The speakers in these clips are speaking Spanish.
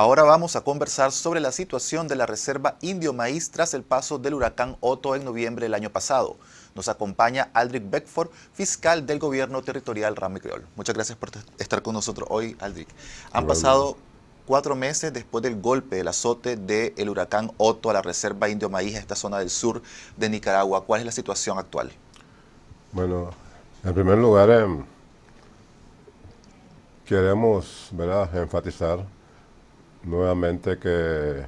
Ahora vamos a conversar sobre la situación de la Reserva Indio Maíz tras el paso del huracán Otto en noviembre del año pasado. Nos acompaña Aldric Beckford, fiscal del Gobierno Territorial Rame Muchas gracias por estar con nosotros hoy, Aldric. Han pasado cuatro meses después del golpe, del azote del el huracán Otto a la Reserva Indio Maíz, en esta zona del sur de Nicaragua. ¿Cuál es la situación actual? Bueno, en primer lugar, em, queremos enfatizar nuevamente que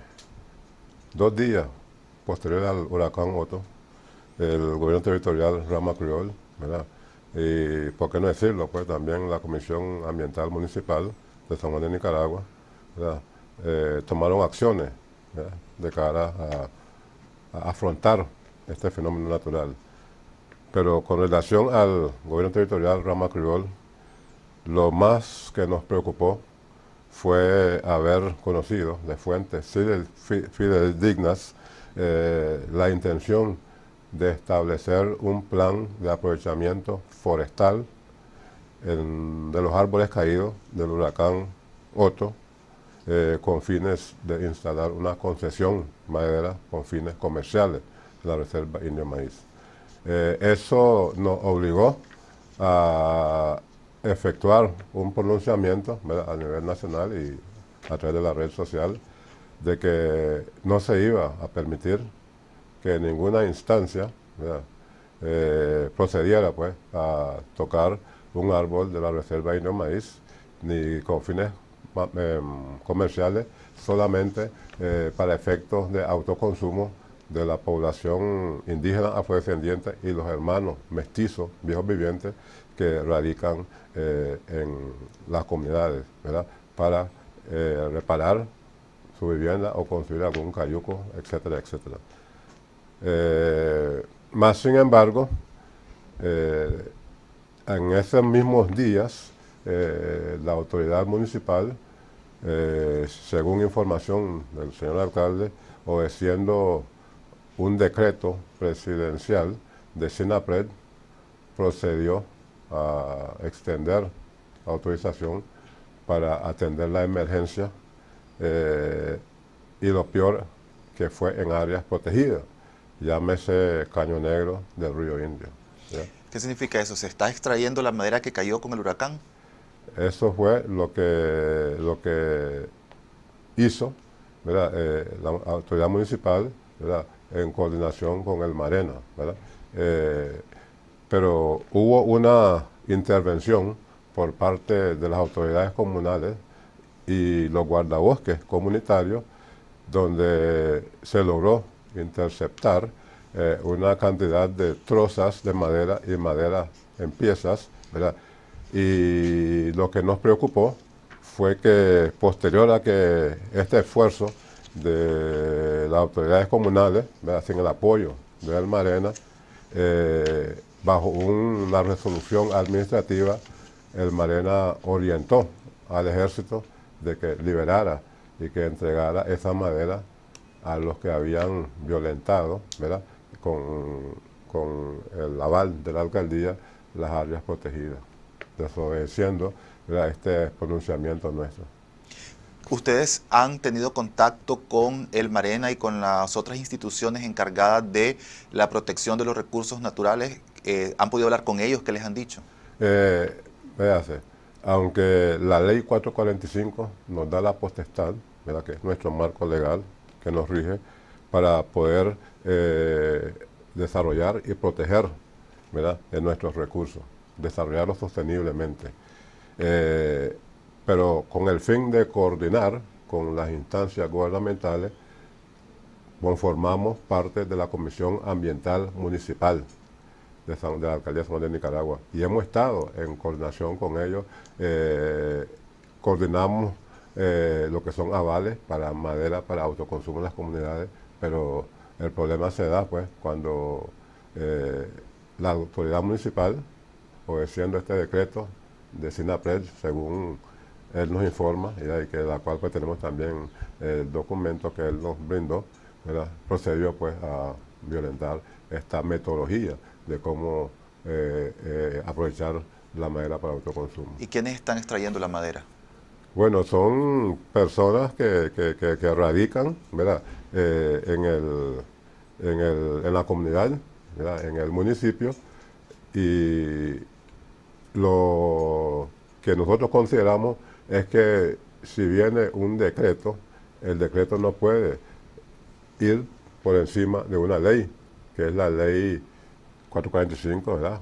dos días posterior al huracán Otto, el gobierno territorial Rama Criol, y por qué no decirlo, pues también la Comisión Ambiental Municipal de San Juan de Nicaragua, eh, tomaron acciones de cara a, a, afrontar este fenómeno natural. Pero con relación al gobierno territorial Rama Criol, lo más que nos preocupó fue haber conocido de fuentes fidedignas eh, la intención de establecer un plan de aprovechamiento forestal de los árboles caídos del huracán Otto eh, con fines de instalar una concesión madera con fines comerciales de la Reserva Indio Maíz. Eh, eso nos obligó a efectuar un pronunciamiento a nivel nacional y a través de la red social de que no se iba a permitir que ninguna instancia eh, procediera pues, a tocar un árbol de la reserva no Maíz ni con fines em, comerciales, solamente eh, para efectos de autoconsumo de la población indígena afrodescendiente y los hermanos mestizos, viejos vivientes, que radican eh, en las comunidades, Para eh, reparar su vivienda o construir algún cayuco, etcétera, etcétera. Eh, más sin embargo, en esos mismos días, la autoridad municipal, según información del señor alcalde, obedeciendo un decreto presidencial de SINAPRED procedió a extender autorización para atender la emergencia eh, y lo peor que fue en áreas protegidas, llámese Caño Negro del Río Indio. ¿Qué significa eso? ¿Se está extrayendo la madera que cayó con el huracán? Eso fue lo que, lo que hizo eh, la autoridad municipal ¿verdad? en coordinación con el Marena, ¿verdad? Eh, pero hubo una intervención por parte de las autoridades comunales y los guardabosques comunitarios donde se logró interceptar eh, una cantidad de trozas de madera y madera en piezas, Y lo que nos preocupó fue que posterior a que este esfuerzo de las autoridades comunales, sin el apoyo de Marena eh, bajo una resolución administrativa, el Marena orientó al ejército de que liberara y que entregara esa madera a los que habían violentado, Con, el aval de la alcaldía, las áreas protegidas, desobedeciendo este pronunciamiento nuestro. ¿Ustedes han tenido contacto con el Marena y con las otras instituciones encargadas de la protección de los recursos naturales? Eh, ¿Han podido hablar con ellos? ¿Qué les han dicho? Eh, aunque la ley 445 nos da la potestad, ¿verdad? que es nuestro marco legal que nos rige, para poder eh, desarrollar y proteger ¿verdad? nuestros recursos, desarrollarlos sosteniblemente. Eh, pero con el fin de coordinar con las instancias gubernamentales, formamos parte de la Comisión Ambiental Municipal de, la Alcaldía de San Juan de Nicaragua y hemos estado en coordinación con ellos, eh, coordinamos eh, lo que son avales para madera, para autoconsumo en las comunidades, pero el problema se da pues cuando eh, la autoridad municipal, obedeciendo este decreto de SINAPRED, según él nos informa y de que la cual pues tenemos también eh, el documento que él nos brindó, procedió pues a violentar esta metodología de cómo eh, eh, aprovechar la madera para autoconsumo. ¿Y quiénes están extrayendo la madera? Bueno, son personas que, radican en, el, en, la comunidad, en el municipio, y lo que nosotros consideramos es que si viene un decreto, el decreto no puede ir por encima de una ley, que es la ley 445, ¿verdad?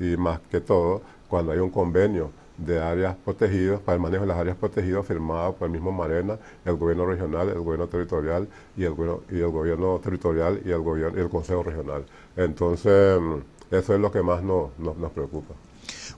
Y más que todo, cuando hay un convenio de áreas protegidas, para el manejo de las áreas protegidas, firmado por el mismo Marena, el gobierno regional, el gobierno territorial y el, gobierno territorial y el, el Consejo Regional. Entonces, eso es lo que más nos preocupa.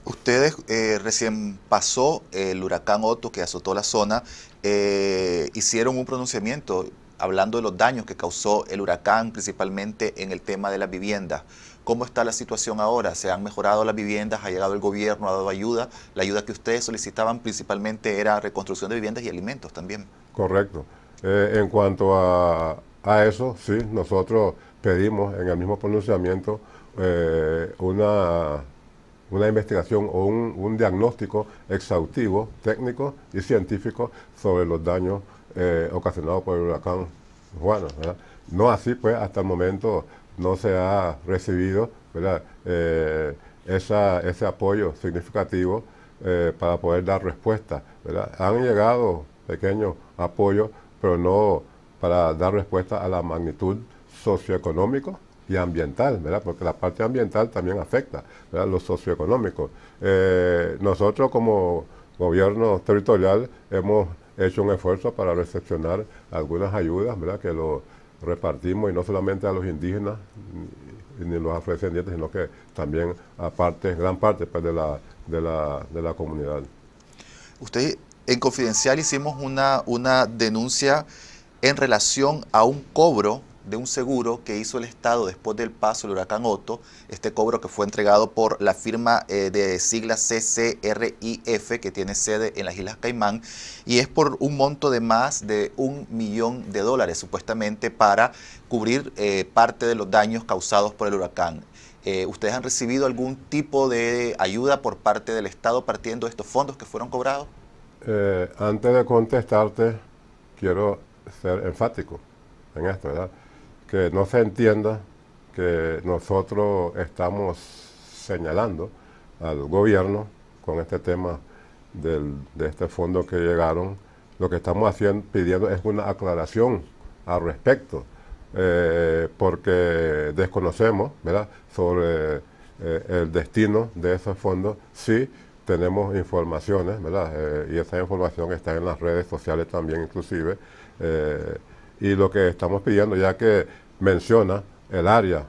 Ustedes eh, recién pasó el huracán Otto que azotó la zona, eh, hicieron un pronunciamiento hablando de los daños que causó el huracán, principalmente en el tema de las viviendas. ¿Cómo está la situación ahora? ¿Se han mejorado las viviendas? ¿Ha llegado el gobierno? ¿Ha dado ayuda? La ayuda que ustedes solicitaban principalmente era reconstrucción de viviendas y alimentos también. Correcto. Eh, en cuanto a, eso, sí, nosotros pedimos en el mismo pronunciamiento una una investigación o un, diagnóstico exhaustivo, técnico y científico sobre los daños eh, ocasionados por el huracán Juana. No así, pues hasta el momento no se ha recibido eh, ese apoyo significativo eh, para poder dar respuesta. Han llegado pequeños apoyos, pero no para dar respuesta a la magnitud socioeconómica y ambiental, ¿verdad? Porque la parte ambiental también afecta, ¿verdad? Lo socioeconómico. Eh, nosotros como gobierno territorial hemos hecho un esfuerzo para recepcionar algunas ayudas, ¿verdad? Que lo repartimos y no solamente a los indígenas ni, los afrodescendientes, sino que también a parte, gran parte pues, de, la, de, la, de la comunidad. Usted en Confidencial hicimos una, una denuncia en relación a un cobro de un seguro que hizo el Estado después del paso del huracán Otto, este cobro que fue entregado por la firma eh, de sigla CCRIF que tiene sede en las Islas Caimán y es por un monto de más de un millón de dólares supuestamente para cubrir eh, parte de los daños causados por el huracán. Eh, ¿Ustedes han recibido algún tipo de ayuda por parte del Estado partiendo de estos fondos que fueron cobrados? antes de contestarte, quiero ser enfático en esto, ¿verdad? que no se entienda que nosotros estamos señalando al gobierno con este tema de este fondo que llegaron. Lo que estamos haciendo, pidiendo es una aclaración al respecto, eh, porque desconocemos ¿verdad? sobre eh, el destino de esos fondos. Si tenemos informaciones, ¿verdad? Eh, y esa información está en las redes sociales también, inclusive y lo que estamos pidiendo, ya que menciona el área,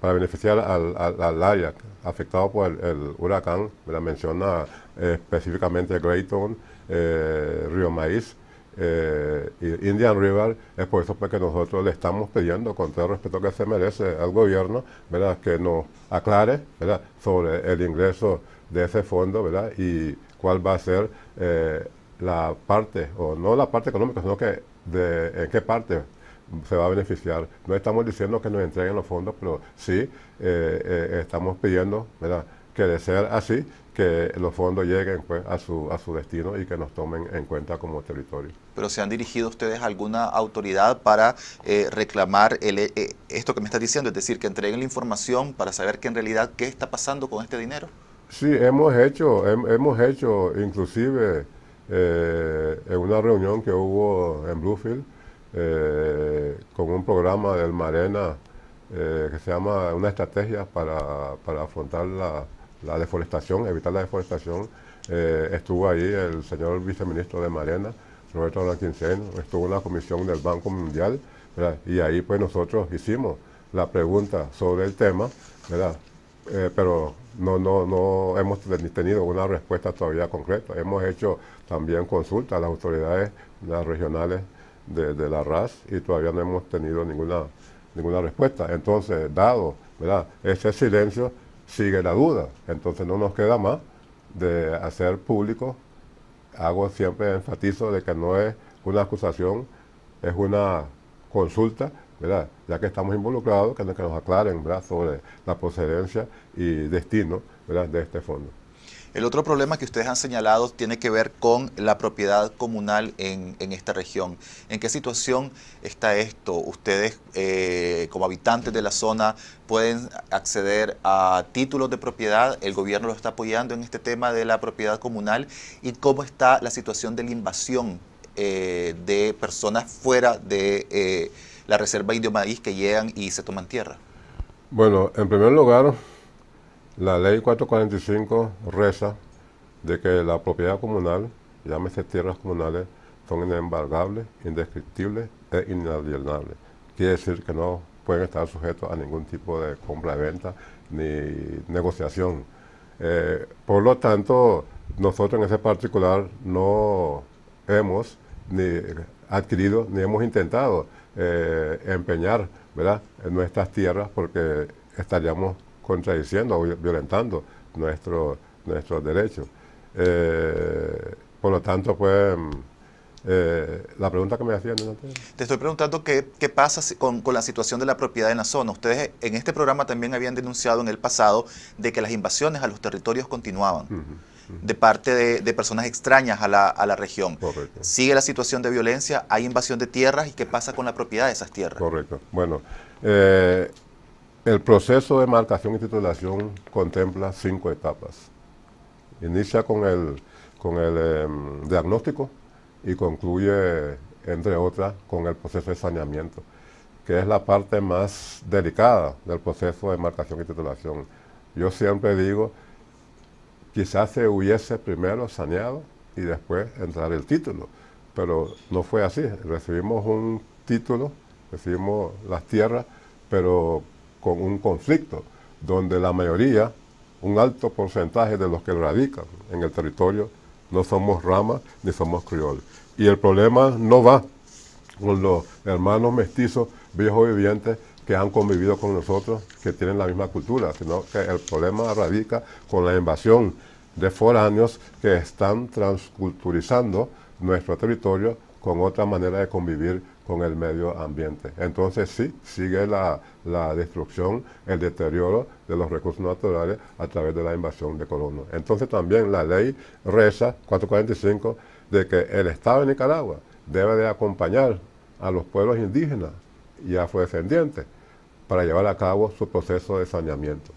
para beneficiar al, área afectado por el, huracán, la menciona eh, específicamente Greyton, eh, Río Maíz, eh, Indian River, es por eso pues que nosotros le estamos pidiendo, con todo el respeto que se merece al gobierno, ¿verdad? que nos aclare ¿verdad? sobre el ingreso de ese fondo ¿verdad? y cuál va a ser la parte, o no la parte económica, sino que de en eh, qué parte se va a beneficiar. No estamos diciendo que nos entreguen los fondos, pero sí eh, eh, estamos pidiendo que de ser así, que los fondos lleguen pues, a, su, destino y que nos tomen en cuenta como territorio. ¿Pero se han dirigido ustedes a alguna autoridad para reclamar esto que me está diciendo? Es decir, que entreguen la información para saber que en realidad qué está pasando con este dinero. Sí, hemos hecho, hemos hecho inclusive eh, en una reunión que hubo en Bluefield eh, con un programa del Marena eh, que se llama Una estrategia para, afrontar la, deforestación, evitar la deforestación. estuvo ahí el señor viceministro de Marena, Roberto quinceno estuvo la comisión del Banco Mundial y ahí pues nosotros hicimos la pregunta sobre el tema, ¿verdad? pero no, no, no hemos tenido una respuesta todavía concreta. Hemos hecho también consulta a las autoridades regionales de, la RAS y todavía no hemos tenido ninguna, ninguna respuesta. Entonces, dado ese silencio, sigue la duda. Entonces no nos queda más de hacer público. Hago siempre enfatizo de que no es una acusación, es una consulta ya que estamos involucrados, que nos, aclaren sobre la procedencia y destino de este fondo. El otro problema que ustedes han señalado tiene que ver con la propiedad comunal en, esta región. ¿En qué situación está esto? ¿Ustedes, eh, como habitantes de la zona, pueden acceder a títulos de propiedad? ¿El gobierno lo está apoyando en este tema de la propiedad comunal? ¿Y cómo está la situación de la invasión eh, de personas fuera de... Eh, la Reserva Indio Maíz que llegan y se toman tierra? Bueno, en primer lugar, la ley 445 reza de que la propiedad comunal, llámese tierras comunales, son inembargables, indescriptibles e inalienables. Quiere decir que no pueden estar sujetos a ningún tipo de compra-venta ni negociación. Eh, por lo tanto, nosotros en ese particular no hemos ni eh, adquirido ni hemos intentado eh, empeñar ¿verdad? en nuestras tierras porque estaríamos contradiciendo o violentando nuestro, nuestros derechos. Eh, por lo tanto, pues... Mm, la pregunta que me hacían Te estoy preguntando qué, pasa con, la situación de la propiedad en la zona. Ustedes en este programa también habían denunciado en el pasado de que las invasiones a los territorios continuaban de parte de, personas extrañas a la, a la región. Sigue la situación de violencia, hay invasión de tierras y qué pasa con la propiedad de esas tierras. Correcto. Bueno, eh, el proceso de marcación y titulación contempla cinco etapas. Inicia con el, em, diagnóstico y concluye, entre otras, con el proceso de saneamiento, que es la parte más delicada del proceso de marcación y titulación. Yo siempre digo Quizás se hubiese primero saneado y después entrar el título, pero no fue así. Recibimos un título, recibimos las tierras, pero con un conflicto donde la mayoría, un alto porcentaje de los que radican en el territorio, no somos ramas ni somos criollos. Y el problema no va con los hermanos mestizos, viejos vivientes, que han convivido con nosotros, que tienen la misma cultura, sino que el problema radica con la invasión de foráneos que están transculturizando nuestro territorio con otra manera de convivir con el medio ambiente. Entonces sí, sigue la, la, destrucción, el deterioro de los recursos naturales a través de la invasión de colonos. Entonces también la ley reza 445 de que el Estado de Nicaragua debe de acompañar a los pueblos indígenas ya fue descendiente, para llevar a cabo su proceso de saneamiento.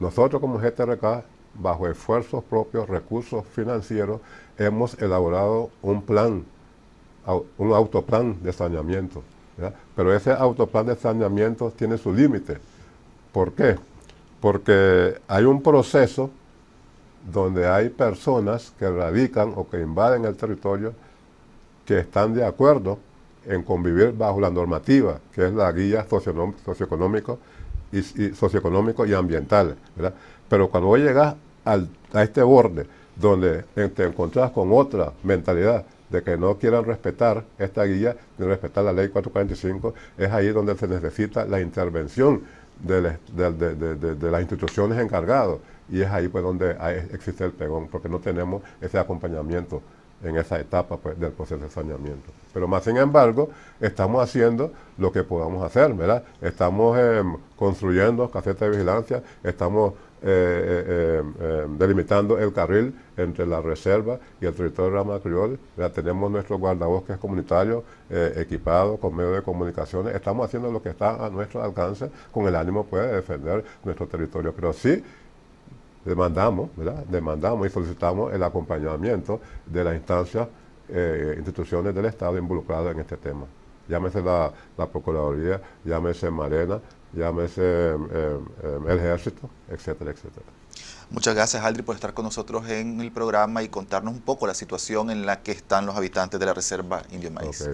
Nosotros como GTRK, bajo esfuerzos propios, recursos financieros, hemos elaborado un plan, un autoplan de saneamiento. Pero ese autoplan de saneamiento tiene su límite. ¿Por qué? Porque hay un proceso donde hay personas que radican o que invaden el territorio que están de acuerdo en convivir bajo la normativa, que es la guía socioeconómico y, socioeconómico y ambiental. ¿verdad? Pero cuando llegas a este borde donde te encontrás con otra mentalidad de que no quieran respetar esta guía ni respetar la ley 445, es ahí donde se necesita la intervención de, las instituciones encargadas. Y es ahí pues donde existe el pegón, porque no tenemos ese acompañamiento en esa etapa pues, del proceso de saneamiento. Pero más sin embargo, estamos haciendo lo que podamos hacer, ¿verdad? Estamos eh, construyendo casetas de vigilancia, estamos eh, eh, delimitando el carril entre la reserva y el territorio de Rama ¿verdad? tenemos nuestros guardabosques comunitarios equipados con medios de comunicaciones, estamos haciendo lo que está a nuestro alcance con el ánimo pues, de defender nuestro territorio. Pero sí demandamos, demandamos y solicitamos el acompañamiento de las instancias, e instituciones del Estado involucradas en este tema. Llámese la, la Procuraduría, llámese Marena, llámese eh, eh, el Ejército, etcétera, etcétera. Muchas gracias, Aldri, por estar con nosotros en el programa y contarnos un poco la situación en la que están los habitantes de la Reserva Indio Maíz.